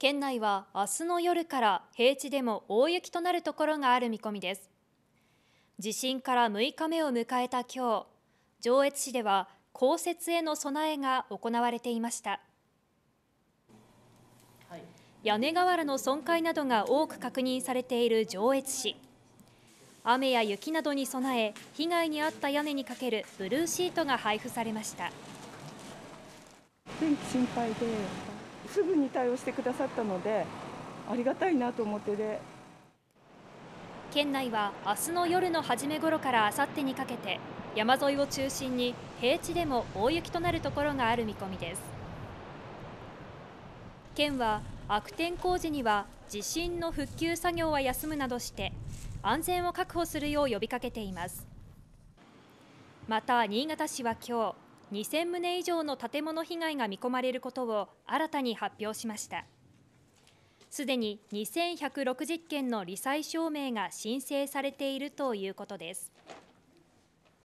県内は明日の夜から平地でも大雪となるところがある見込みです地震から6日目を迎えた今日上越市では降雪への備えが行われていました屋根瓦の損壊などが多く確認されている上越市雨や雪などに備え被害に遭った屋根にかけるブルーシートが配布されました天気心配ですぐに対応してくださったので、ありがたいなと思ってで。県内は明日の夜の初め頃からあさってにかけて山沿いを中心に平地でも大雪となるところがある見込みです県は悪天候時には地震の復旧作業は休むなどして安全を確保するよう呼びかけていますまた新潟市は今日2000棟以上の建物被害が見込まれることを新たに発表しました。すでに2160件の罹災証明が申請されているということです。